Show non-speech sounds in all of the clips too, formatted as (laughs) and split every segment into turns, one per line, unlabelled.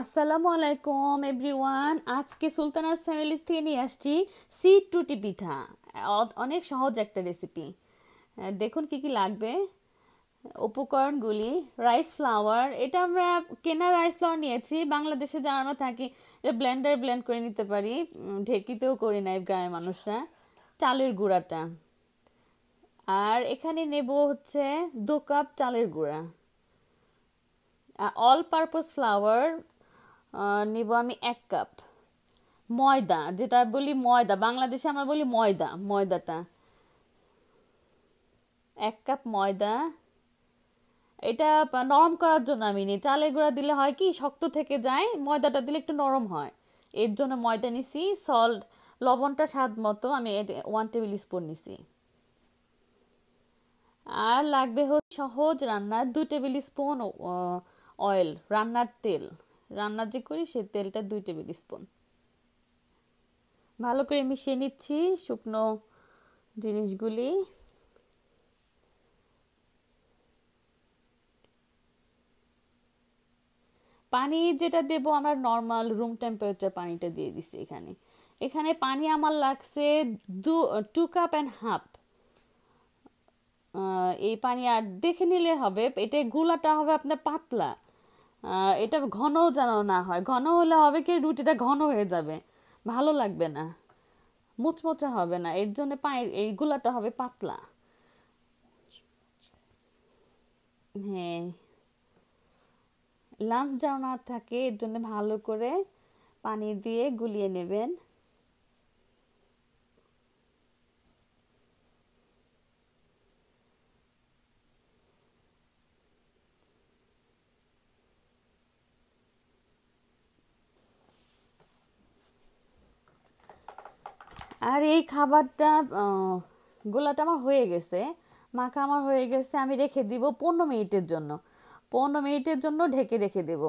আসসালামু আলাইকুম এভরিওয়ান আজকে সুলতানাস ফ্যামিলির থেকে নিয়ে আসছি সি টুটি পিঠা অনেক সহজ একটা রেসিপি দেখুন কি কি লাগবে উপকরণগুলি রাইস ফ্লাওয়ার এটা আমরা কেনা রাইস ফ্লাওয়ার নিয়েছি বাংলাদেশে যা আমরা থাকি এটা ব্লেন্ডার ব্লেন্ড করে নিতে পারি ঢেকিতেও করি না গ্রামের মানুষরা চালের গুঁড়াটা আর এখানে নেব হচ্ছে দু কাপ চালের গুঁড়া অল পারপাস ফ্লাওয়ার নিব আমি এক কাপ ময়দা যেটা বলি ময়দা বাংলাদেশে আমরা বলি ময়দা ময়দাটা এক কাপ ময়দা এটা নরম করার জন্য আমি নিই চালের গুঁড়া দিলে হয় কি শক্ত থেকে যায় ময়দাটা দিলে একটু নরম হয় এর জন্য ময়দা নিছি সল্ট লবণটা স্বাদ মতো আমি ওয়ান টেবিল স্পুন নিছি আর লাগবে হচ্ছে সহজ রান্নার দু টেবিল স্পুন অয়েল রান্নার তেল রান্নার যে করি সে তেলটা দুই টেবিল স্পুন ভালো করে মিশিয়ে নিচ্ছি শুকনো জিনিসগুলি পানি যেটা দেব আমরা নর্মাল রুম টেম্পারেচার পানিটা দিয়ে দিছি এখানে এখানে পানি আমার লাগছে দু টু কাপ অ্যান্ড হাফ এই পানি আর দেখে নিলে হবে এটা গুলাটা হবে আপনার পাতলা এটা ঘন যেন না হয় ঘন হলে হবে কি রুটিটা ঘন হয়ে যাবে ভালো লাগবে না মুচমুচে হবে না এর জন্য পায়ের এই গুলাটা হবে পাতলা হ্যাঁ লাঞ্চ যেন না থাকে এর জন্য ভালো করে পানি দিয়ে গুলিয়ে নেবেন আর এই খাবারটা গোলাটা আমার হয়ে গেছে মাখা আমার হয়ে গেছে আমি রেখে দিব পনেরো মিনিটের জন্য পনেরো মিনিটের জন্য ঢেকে রেখে দেব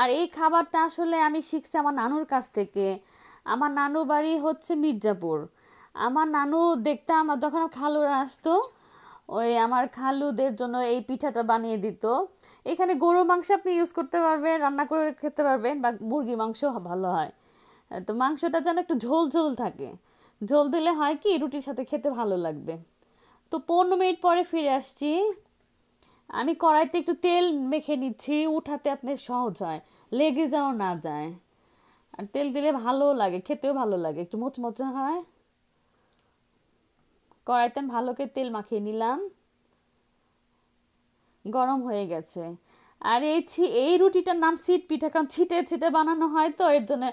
আর এই খাবারটা আসলে আমি শিখছি আমার নানুর কাছ থেকে আমার নানু বাড়ি হচ্ছে মির্জাপুর আমার নানু দেখতাম যখন খালুরা আসতো ওই আমার খালুদের জন্য এই পিঠাটা বানিয়ে দিত এখানে গরু মাংস আপনি ইউজ করতে পারবেন রান্না করে খেতে পারবেন বা মুরগি মাংস ভালো হয় তো মাংসটা যেন একটু ঝোল ঝোল থাকে ঝোল দিলে হয় কি রুটির সাথে খেতে ভালো লাগবে তো পনেরো মিনিট পরে ফিরে আসছি আমি কড়াইতে একটু তেল মেখে নিচ্ছি উঠাতে আপনার সহজ হয় লেগে যাও না যায় আর তেল দিলে ভালো লাগে খেতেও ভালো লাগে একটু মোচমোচা হয় কড়াইতে আমি ভালো করে তেল মাখিয়ে নিলাম গরম হয়ে গেছে আর এই ছি এই রুটিটার নাম সিট পিঠা কারণ ছিটে ছিটে বানানো হয় তো এর জন্য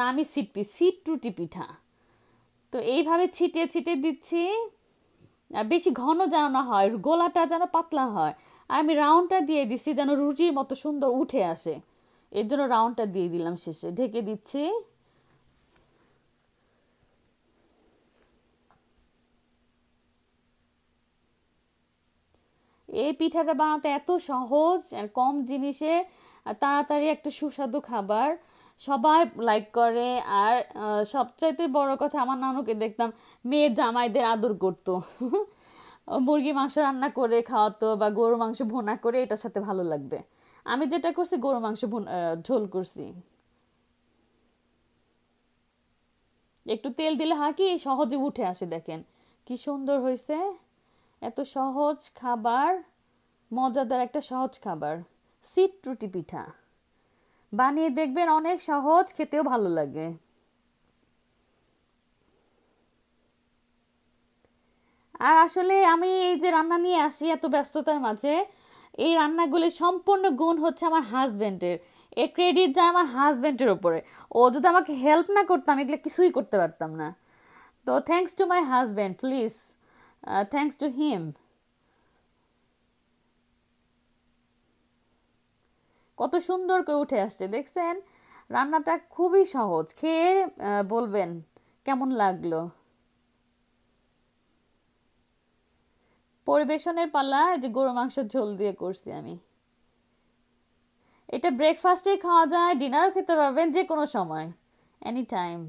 নামই সিট সিট রুটি পিঠা তো এইভাবে ছিটে ছিটে দিচ্ছি বেশি ঘন যেন না হয় গোলাটা যেন পাতলা হয় আর আমি রাউন্ডটা দিয়ে দিচ্ছি যেন রুটির মতো সুন্দর উঠে আসে এর জন্য রাউন্ডটা দিয়ে দিলাম শেষে ঢেকে দিচ্ছি এই পিঠাটা বানাতে এত সহজ আর কম জিনিসে তাড়াতাড়ি একটা সুস্বাদু খাবার সবাই লাইক করে আর সবচাইতে বড় কথা আমার নানুকে দেখতাম মেয়ে জামাইদের আদর করতো (laughs) মুরগি মাংস রান্না করে খাওয়াতো বা গরু মাংস ভোনা করে এটার সাথে ভালো লাগবে আমি যেটা করছি গরু মাংস ঝোল করছি একটু তেল দিলে হাঁকি সহজে উঠে আসে দেখেন কি সুন্দর হয়েছে এত সহজ খাবার মজাদার একটা সহজ খাবার সিট রুটি পিঠা বানিয়ে দেখবেন অনেক সহজ খেতেও ভালো লাগে আর আসলে আমি এই যে রান্না নিয়ে আসি এত ব্যস্ততার মাঝে এই রান্নাগুলি সম্পূর্ণ গুণ হচ্ছে আমার হাজব্যান্ডের এ ক্রেডিট যায় আমার হাজব্যান্ডের ওপরে ও যদি আমাকে হেল্প না করতাম এগুলো কিছুই করতে পারতাম না তো thanks to my husband please thanks to him কত সুন্দর করে উঠে আসছে দেখছেন রান্নাটা খুবই সহজ খেয়ে বলবেন কেমন লাগলো পরিবেশনের পাল্লা যে গরু মাংস ঝোল দিয়ে করছি আমি এটা ব্রেকফাস্টে খাওয়া যায় ডিনারও খেতে পারবেন যে কোনো সময় এনি টাইম